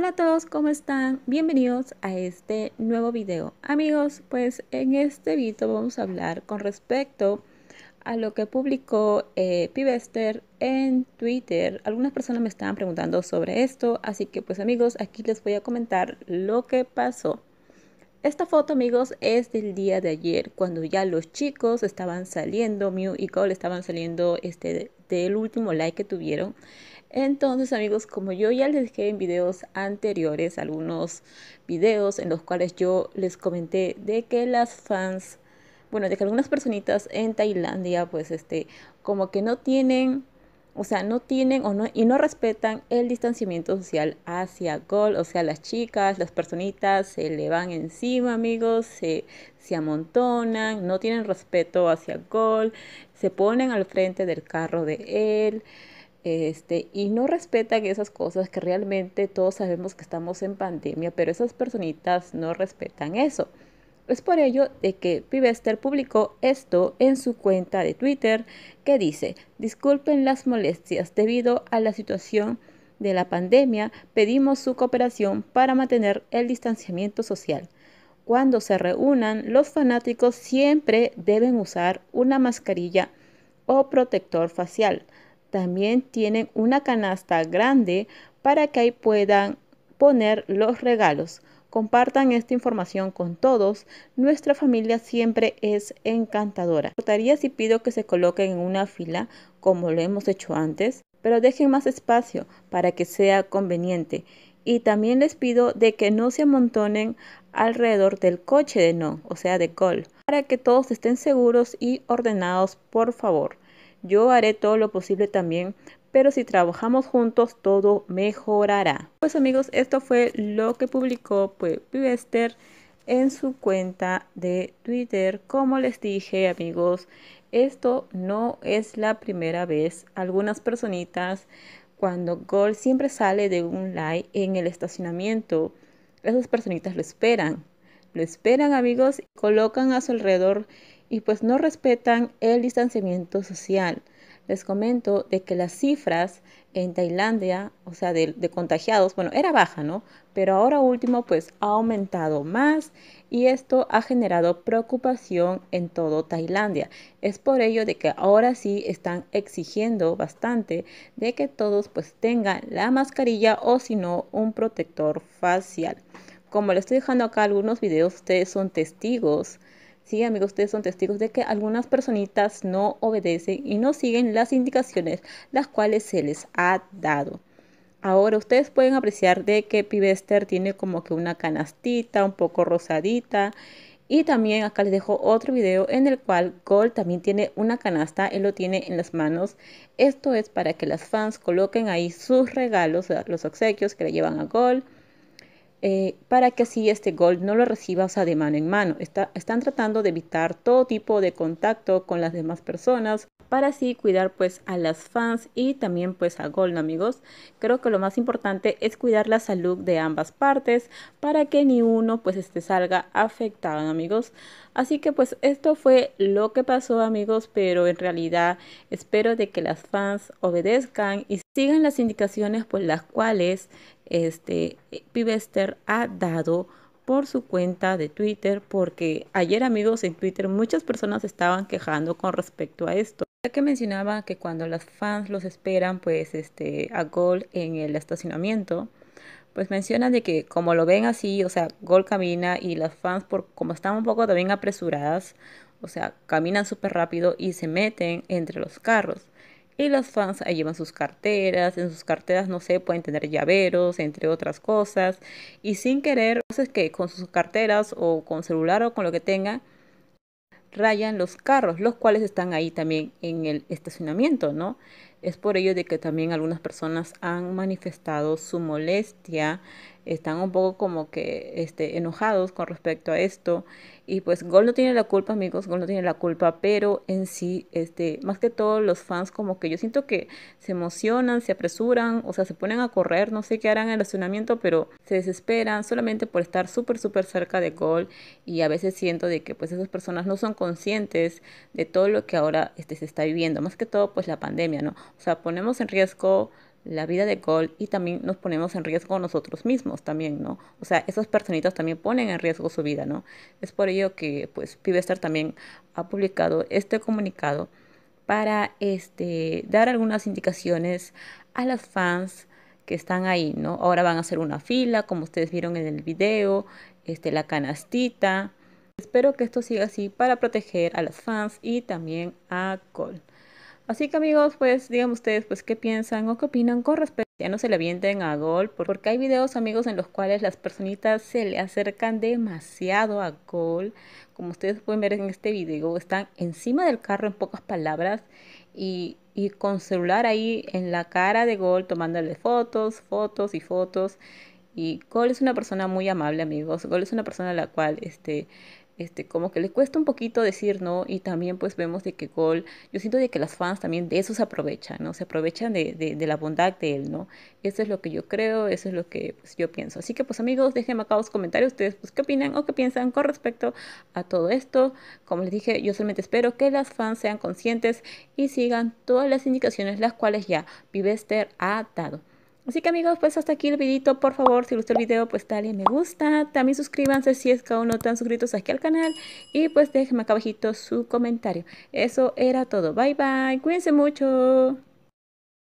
Hola a todos, ¿cómo están? Bienvenidos a este nuevo video. Amigos, pues en este video vamos a hablar con respecto a lo que publicó eh, en Twitter. Algunas personas me estaban preguntando sobre esto, así que pues amigos, aquí les voy a comentar lo que pasó. Esta foto, amigos, es del día de ayer, cuando ya los chicos estaban saliendo, Mew y Cole estaban saliendo este, del último like que tuvieron. Entonces amigos, como yo ya les dejé en videos anteriores, algunos videos en los cuales yo les comenté de que las fans, bueno, de que algunas personitas en Tailandia, pues este, como que no tienen o sea, no tienen o no, y no respetan el distanciamiento social hacia Gol. O sea, las chicas, las personitas se le van encima, amigos, se, se amontonan, no tienen respeto hacia Gol, se ponen al frente del carro de él. Este, y no respetan esas cosas que realmente todos sabemos que estamos en pandemia, pero esas personitas no respetan eso. Es por ello de que Pivester publicó esto en su cuenta de Twitter que dice, disculpen las molestias debido a la situación de la pandemia, pedimos su cooperación para mantener el distanciamiento social. Cuando se reúnan, los fanáticos siempre deben usar una mascarilla o protector facial también tienen una canasta grande para que ahí puedan poner los regalos. Compartan esta información con todos. Nuestra familia siempre es encantadora. gustaría si pido que se coloquen en una fila como lo hemos hecho antes, pero dejen más espacio para que sea conveniente. Y también les pido de que no se amontonen alrededor del coche de no, o sea de col. para que todos estén seguros y ordenados, por favor. Yo haré todo lo posible también, pero si trabajamos juntos todo mejorará. Pues amigos, esto fue lo que publicó pues en su cuenta de Twitter. Como les dije, amigos, esto no es la primera vez. Algunas personitas cuando Gold siempre sale de un like en el estacionamiento, esas personitas lo esperan. Lo esperan, amigos, y colocan a su alrededor y pues no respetan el distanciamiento social. Les comento de que las cifras en Tailandia, o sea, de, contagiados, bueno, era baja, ¿no? Pero ahora último, pues ha aumentado más y esto ha generado preocupación en todo Tailandia. Es por ello de que ahora sí están exigiendo bastante de que todos pues tengan la mascarilla o si no un protector facial. Como les estoy dejando acá algunos videos, ustedes son testigos Sí, amigos, ustedes son testigos de que algunas personitas no obedecen y no siguen las indicaciones las cuales se les ha dado. Ahora ustedes pueden apreciar de que Pibester tiene como que una canastita un poco rosadita. Y también acá les dejo otro video en el cual Gold también tiene una canasta, él lo tiene en las manos. Esto es para que las fans coloquen ahí sus regalos, los obsequios que le llevan a Gold. Eh, para que así este Gold no lo reciba o de mano en mano. están tratando de evitar todo tipo de contacto con las demás personas para así cuidar pues a las fans y también pues a Gold, amigos. Creo que lo más importante es cuidar la salud de ambas partes para que ni uno pues este salga afectado, amigos. Así que pues esto fue lo que pasó, amigos, pero en realidad espero de que las fans obedezcan y Sigan las indicaciones por las cuales este Pivester ha dado por su cuenta de Twitter, porque ayer amigos en Twitter muchas personas estaban quejando con respecto a esto. Ya que mencionaba que cuando las fans los esperan pues este, a Gol en el estacionamiento, pues menciona de que como lo ven así, o sea, Gol camina y las fans por como están un poco también apresuradas, o sea, caminan súper rápido y se meten entre los carros. Y los fans llevan sus carteras, en sus carteras, no sé, pueden tener llaveros, entre otras cosas. Y sin querer, es que con sus carteras o con celular o con lo que tenga, rayan los carros, los cuales están ahí también en el estacionamiento, ¿no? Es por ello de que también algunas personas han manifestado su molestia, están un poco como que este, enojados con respecto a esto. Y pues Gol no tiene la culpa, amigos, Gol no tiene la culpa, pero en sí, este, más que todo los fans como que yo siento que se emocionan, se apresuran, o sea, se ponen a correr, no sé qué harán en el estacionamiento, pero se desesperan solamente por estar súper, súper cerca de Gol. Y a veces siento de que pues esas personas no son conscientes de todo lo que ahora este, se está viviendo, más que todo pues la pandemia, ¿no? O sea, ponemos en riesgo la vida de Cole y también nos ponemos en riesgo nosotros mismos también, ¿no? O sea, esas personitas también ponen en riesgo su vida, ¿no? Es por ello que, pues, Pibestar también ha publicado este comunicado para, este, dar algunas indicaciones a las fans que están ahí, ¿no? Ahora van a hacer una fila, como ustedes vieron en el video, este, la canastita. Espero que esto siga así para proteger a las fans y también a Cole. Así que amigos, pues digan ustedes pues qué piensan o qué opinan con respecto. Ya no se le avienten a Gol, porque hay videos amigos en los cuales las personitas se le acercan demasiado a Gol. Como ustedes pueden ver en este video, están encima del carro en pocas palabras y, y con celular ahí en la cara de Gol tomándole fotos, fotos y fotos. Y Gol es una persona muy amable amigos, Gol es una persona a la cual este este, como que le cuesta un poquito decir no y también pues vemos de que Gol, yo siento de que las fans también de eso se aprovechan, ¿no? Se aprovechan de, la bondad de él, ¿no? Eso es lo que yo creo, eso es lo que pues, yo pienso. Así que pues amigos, déjenme acá los comentarios ustedes pues qué opinan o qué piensan con respecto a todo esto. Como les dije, yo solamente espero que las fans sean conscientes y sigan todas las indicaciones las cuales ya Vivester ha dado. Así que amigos, pues hasta aquí el videito, por favor, si les gustó el video, pues dale me gusta, también suscríbanse si es que aún no están suscritos aquí al canal y pues déjenme acá abajito su comentario. Eso era todo, bye bye, cuídense mucho.